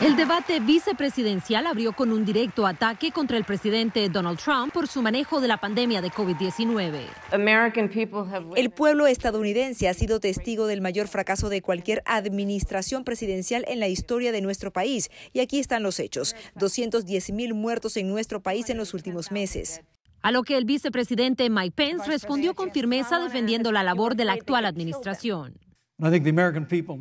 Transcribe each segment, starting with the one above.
El debate vicepresidencial abrió con un directo ataque contra el presidente Donald Trump por su manejo de la pandemia de COVID-19. El pueblo estadounidense ha sido testigo del mayor fracaso de cualquier administración presidencial en la historia de nuestro país. Y aquí están los hechos. 210 mil muertos en nuestro país en los últimos meses. A lo que el vicepresidente Mike Pence respondió con firmeza defendiendo la labor de la actual administración.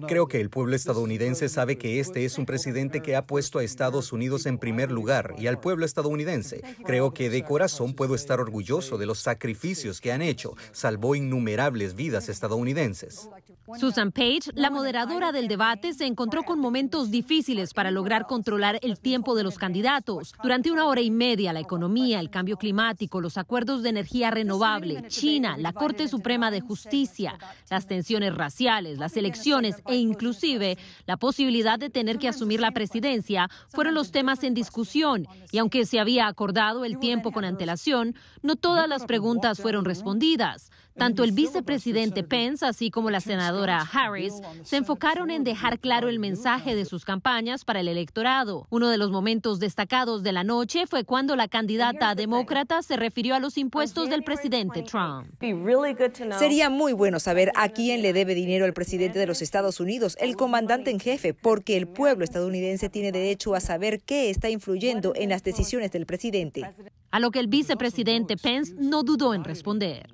Creo que el pueblo estadounidense sabe que este es un presidente que ha puesto a Estados Unidos en primer lugar y al pueblo estadounidense. Creo que de corazón puedo estar orgulloso de los sacrificios que han hecho. Salvó innumerables vidas estadounidenses. Susan Page, la moderadora del debate, se encontró con momentos difíciles para lograr controlar el tiempo de los candidatos. Pues, Durante una hora y media, la economía, el cambio climático, los acuerdos de energía renovable, China, la Corte Suprema de Justicia, las tensiones raciales, las elecciones e inclusive la posibilidad de tener que asumir la presidencia fueron los temas en discusión. Y aunque se había acordado el tiempo con antelación, no todas las preguntas fueron respondidas. Tanto el vicepresidente Pence, así como la senadora Harris se enfocaron en dejar claro el mensaje de sus campañas para el electorado. Uno de los momentos destacados de la noche fue cuando la candidata demócrata se refirió a los impuestos del presidente Trump. Sería muy bueno saber a quién le debe dinero el presidente de los Estados Unidos, el comandante en jefe, porque el pueblo estadounidense tiene derecho a saber qué está influyendo en las decisiones del presidente. A lo que el vicepresidente Pence no dudó en responder.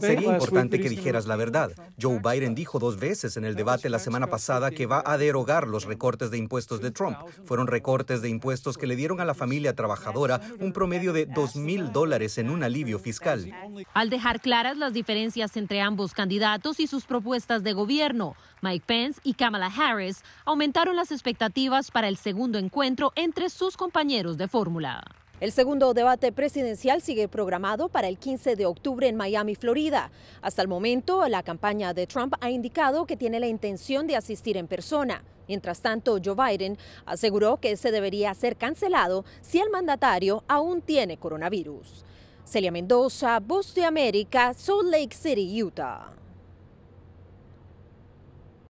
Sería importante que dijeras la verdad. Joe Biden dijo dos veces en el debate la semana pasada que va a derogar los recortes de impuestos de Trump. Fueron recortes de impuestos que le dieron a la familia trabajadora un promedio de 2 mil dólares en un alivio fiscal. Al dejar claras las diferencias entre ambos candidatos y sus propuestas de gobierno, Mike Pence y Kamala Harris aumentaron las expectativas para el segundo encuentro entre sus compañeros de fórmula. El segundo debate presidencial sigue programado para el 15 de octubre en Miami, Florida. Hasta el momento, la campaña de Trump ha indicado que tiene la intención de asistir en persona. Mientras tanto, Joe Biden aseguró que ese debería ser cancelado si el mandatario aún tiene coronavirus. Celia Mendoza, Voz de América, Salt Lake City, Utah.